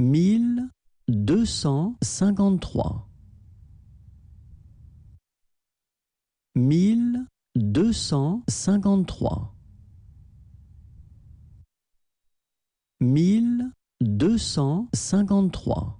mille deux cent cinquante-trois mille deux cent cinquante-trois mille deux cent cinquante-trois